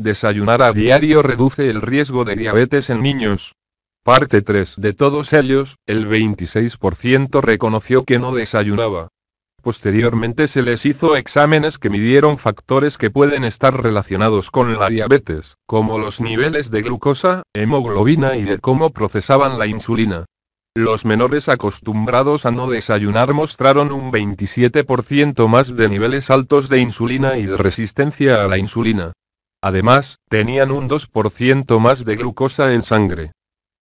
Desayunar a diario reduce el riesgo de diabetes en niños. Parte 3 de todos ellos, el 26% reconoció que no desayunaba. Posteriormente se les hizo exámenes que midieron factores que pueden estar relacionados con la diabetes, como los niveles de glucosa, hemoglobina y de cómo procesaban la insulina. Los menores acostumbrados a no desayunar mostraron un 27% más de niveles altos de insulina y de resistencia a la insulina. Además, tenían un 2% más de glucosa en sangre.